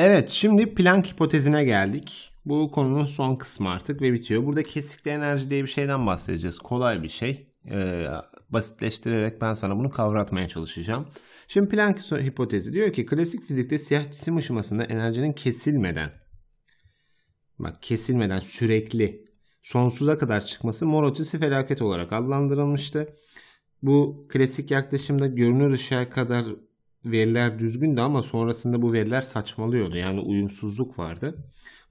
Evet şimdi Planck hipotezine geldik. Bu konunun son kısmı artık ve bitiyor. Burada kesikli enerji diye bir şeyden bahsedeceğiz. Kolay bir şey. Ee, basitleştirerek ben sana bunu kavratmaya çalışacağım. Şimdi Planck hipotezi diyor ki klasik fizikte siyah cisim ışımasında enerjinin kesilmeden bak kesilmeden sürekli sonsuza kadar çıkması mor ötesi felaket olarak adlandırılmıştı. Bu klasik yaklaşımda görünür ışığa kadar veriler düzgündü ama sonrasında bu veriler saçmalıyordu. Yani uyumsuzluk vardı.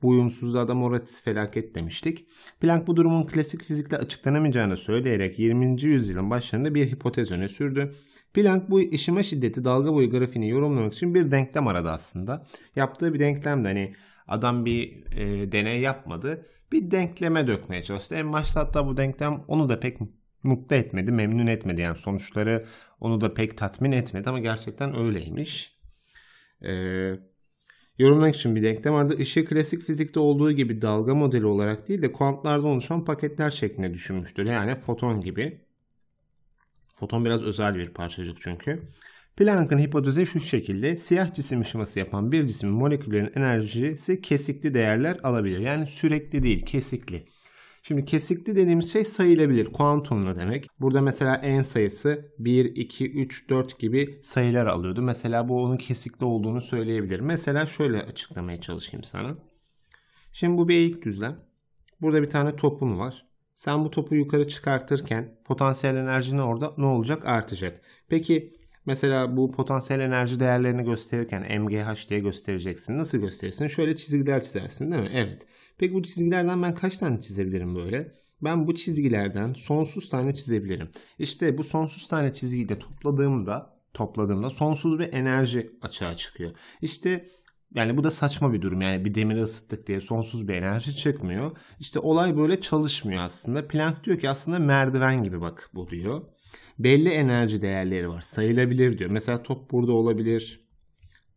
Bu uyumsuzluğa da Moratis felaket demiştik. Planck bu durumun klasik fizikle açıklanamayacağını söyleyerek 20. yüzyılın başlarında bir hipotez öne sürdü. Planck bu işime şiddeti dalga boyu grafiğini yorumlamak için bir denklem aradı aslında. Yaptığı bir denklemde hani adam bir e, deney yapmadı. Bir denkleme dökmeye çalıştı. En başta hatta bu denklem onu da pek mutlu etmedi, memnun etmedi. Yani sonuçları onu da pek tatmin etmedi ama gerçekten öyleymiş. Ee, yorumlamak için bir denklem vardı. Işığı klasik fizikte olduğu gibi dalga modeli olarak değil de kuantlarda oluşan paketler şeklinde düşünmüştür. Yani foton gibi. Foton biraz özel bir parçacık çünkü. Planck'ın hipotezi şu şekilde. Siyah cisim ışıması yapan bir cismin moleküllerin enerjisi kesikli değerler alabilir. Yani sürekli değil, kesikli. Şimdi kesikli dediğimiz şey sayılabilir. Kuantumlu demek. Burada mesela en sayısı 1, 2, 3, 4 gibi sayılar alıyordu. Mesela bu onun kesikli olduğunu söyleyebilir. Mesela şöyle açıklamaya çalışayım sana. Şimdi bu bir eğik düzlem. Burada bir tane topun var. Sen bu topu yukarı çıkartırken potansiyel enerjinin orada ne olacak? Artacak. Peki Mesela bu potansiyel enerji değerlerini gösterirken MGH diye göstereceksin. Nasıl gösterirsin? Şöyle çizgiler çizersin değil mi? Evet. Peki bu çizgilerden ben kaç tane çizebilirim böyle? Ben bu çizgilerden sonsuz tane çizebilirim. İşte bu sonsuz tane çizgiyi de topladığımda topladığımda sonsuz bir enerji açığa çıkıyor. İşte yani bu da saçma bir durum. Yani bir demiri ısıttık diye sonsuz bir enerji çıkmıyor. İşte olay böyle çalışmıyor aslında. Planck diyor ki aslında merdiven gibi bak bu diyor belli enerji değerleri var. Sayılabilir diyor. Mesela top burada olabilir.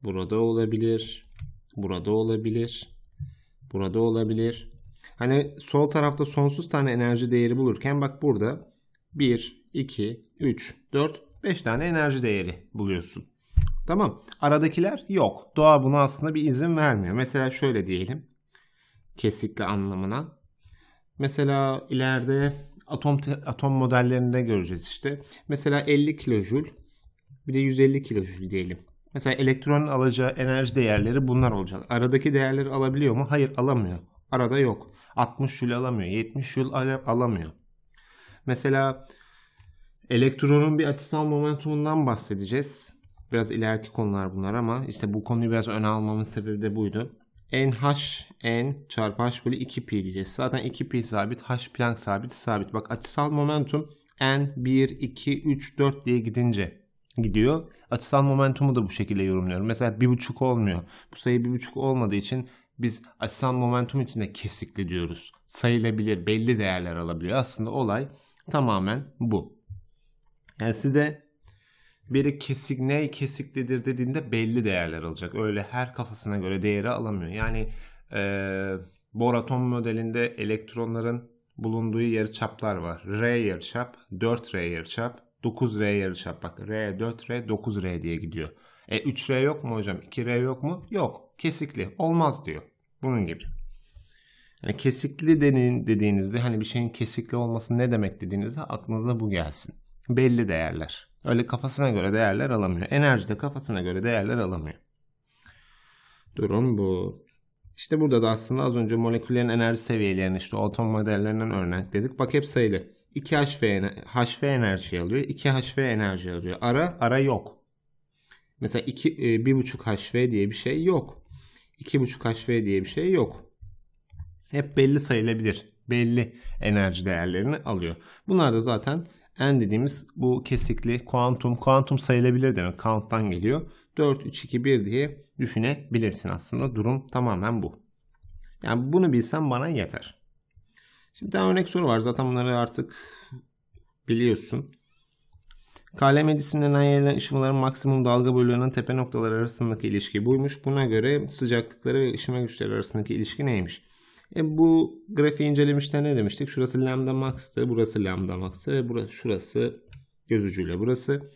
Burada olabilir. Burada olabilir. Burada olabilir. Hani sol tarafta sonsuz tane enerji değeri bulurken bak burada 1, 2, 3, 4, 5 tane enerji değeri buluyorsun. Tamam. Aradakiler yok. Doğa buna aslında bir izin vermiyor. Mesela şöyle diyelim. Kesikli anlamına. Mesela ileride atom atom modellerinde göreceğiz işte. Mesela 50 kilojül bir de 150 kilojül diyelim. Mesela elektronun alacağı enerji değerleri bunlar olacak. Aradaki değerleri alabiliyor mu? Hayır alamıyor. Arada yok. 60 jül alamıyor. 70 jül alamıyor. Mesela elektronun bir açısal momentumundan bahsedeceğiz. Biraz ileriki konular bunlar ama işte bu konuyu biraz öne almamın sebebi de buydu. NH N çarpı H bölü 2 pi diyeceğiz. Zaten 2 pi sabit, H Planck sabit, sabit. Bak açısal momentum N 1, 2, 3, 4 diye gidince gidiyor. Açısal momentumu da bu şekilde yorumluyorum. Mesela 1,5 olmuyor. Bu sayı 1,5 olmadığı için biz açısal momentum içinde kesikli diyoruz. Sayılabilir, belli değerler alabiliyor. Aslında olay tamamen bu. Yani size biri kesik ne kesiklidir dediğinde belli değerler alacak. Öyle her kafasına göre değeri alamıyor. Yani e, Bohr atom modelinde elektronların bulunduğu yarıçaplar var. R yarıçap, 4R yarıçap, 9R yarıçap. Bak R, 4R, 9R diye gidiyor. E 3R yok mu hocam? 2R yok mu? Yok. Kesikli. Olmaz diyor. Bunun gibi. Yani e, kesikli dediğinizde hani bir şeyin kesikli olması ne demek dediğinizde aklınıza bu gelsin belli değerler. Öyle kafasına göre değerler alamıyor. Enerji de kafasına göre değerler alamıyor. Durum bu. İşte burada da aslında az önce moleküllerin enerji seviyelerini işte atom modellerinden örnek dedik Bak hep sayılı. 2HV, HV enerji alıyor. 2HV enerji alıyor. Ara, ara yok. Mesela 2, 1.5 HV diye bir şey yok. 2.5 HV diye bir şey yok. Hep belli sayılabilir. Belli enerji değerlerini alıyor. Bunlar da zaten n dediğimiz bu kesikli kuantum. Kuantum sayılabilir demek. Count'tan geliyor. 4, 3, 2, 1 diye düşünebilirsin aslında. Durum tamamen bu. Yani bunu bilsem bana yeter. Şimdi daha örnek soru var. Zaten bunları artık biliyorsun. Kalem cisimlerinden yayılan ışımaların maksimum dalga boylarının tepe noktaları arasındaki ilişki buymuş. Buna göre sıcaklıkları ve ışıma güçleri arasındaki ilişki neymiş? E bu grafiği incelemişte ne demiştik? Şurası lambda max'tı, burası lambda max'tı ve burası, şurası göz ucuyla burası.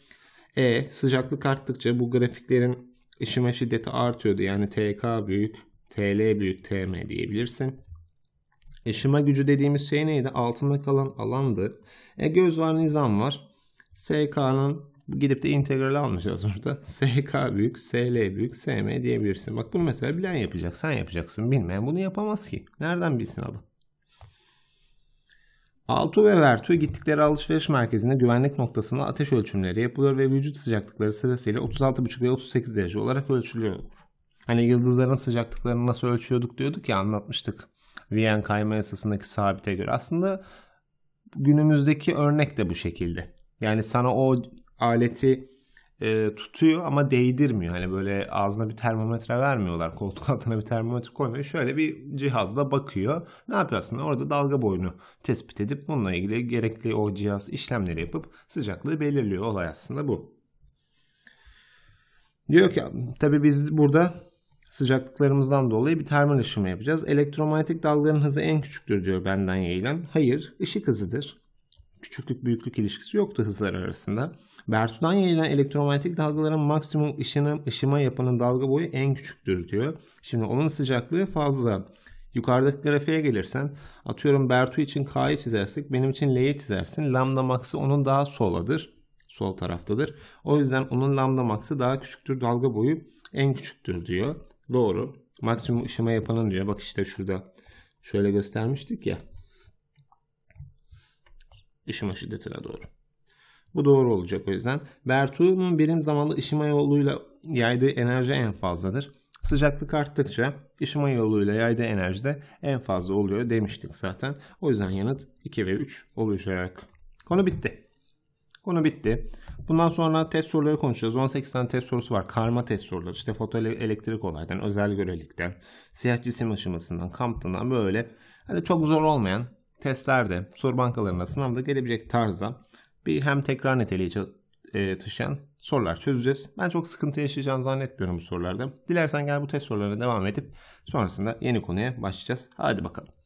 E sıcaklık arttıkça bu grafiklerin ışıma şiddeti artıyordu. Yani TK büyük, TL büyük, TM diyebilirsin. Işıma gücü dediğimiz şey neydi? Altında kalan alandı. E göz var, nizam var. SK'nın Gidip de integral almayacağız burada. SK büyük, SL büyük, SM diyebilirsin. Bak bunu mesela bilen yapacak. Sen yapacaksın. Bilmeyen bunu yapamaz ki. Nereden bilsin adam? Altu ve Vertu gittikleri alışveriş merkezinde güvenlik noktasında ateş ölçümleri yapılıyor ve vücut sıcaklıkları sırasıyla 36,5 ve 38 derece olarak ölçülüyor. Hani yıldızların sıcaklıklarını nasıl ölçüyorduk diyorduk ya anlatmıştık. Viyen kayma yasasındaki sabite göre. Aslında günümüzdeki örnek de bu şekilde. Yani sana o aleti e, tutuyor ama değdirmiyor. Hani böyle ağzına bir termometre vermiyorlar. Koltuk altına bir termometre koymuyor. Şöyle bir cihazla bakıyor. Ne yapıyor aslında? Orada dalga boyunu tespit edip bununla ilgili gerekli o cihaz işlemleri yapıp sıcaklığı belirliyor. Olay aslında bu. Diyor ki tabii biz burada sıcaklıklarımızdan dolayı bir termal ışıma yapacağız. Elektromanyetik dalgaların hızı en küçüktür diyor benden yayılan. Hayır, ışık hızıdır küçüklük büyüklük ilişkisi yoktu hızlar arasında. Bertoldan yayılan elektromanyetik dalgaların maksimum ışını, ışıma yapının dalga boyu en küçüktür diyor. Şimdi onun sıcaklığı fazla. Yukarıdaki grafiğe gelirsen atıyorum Bertu için K'yı çizersek benim için L'yi çizersin. Lambda maksı onun daha soladır. Sol taraftadır. O yüzden onun lambda maksı daha küçüktür. Dalga boyu en küçüktür diyor. Doğru. Maksimum ışıma yapanın diyor. Bak işte şurada şöyle göstermiştik ya ışıma şiddetine doğru. Bu doğru olacak o yüzden. Bernoulli'nin birim zamanlı ışıma yoluyla yaydığı enerji en fazladır. Sıcaklık arttıkça ışıma yoluyla yaydığı enerji de en fazla oluyor demiştik zaten. O yüzden yanıt 2 ve 3 olacak. Konu bitti. Konu bitti. Bundan sonra test soruları konuşacağız. 18 tane test sorusu var. Karma test soruları. İşte fotoelektrik olaydan, özel görelikten, siyah cisim aşamasından, Compton'dan böyle. Hani çok zor olmayan testlerde, soru bankalarında sınavda gelebilecek tarzda bir hem tekrar niteliği e, taşıyan sorular çözeceğiz. Ben çok sıkıntı yaşayacağını zannetmiyorum bu sorularda. Dilersen gel bu test sorularına devam edip sonrasında yeni konuya başlayacağız. Hadi bakalım.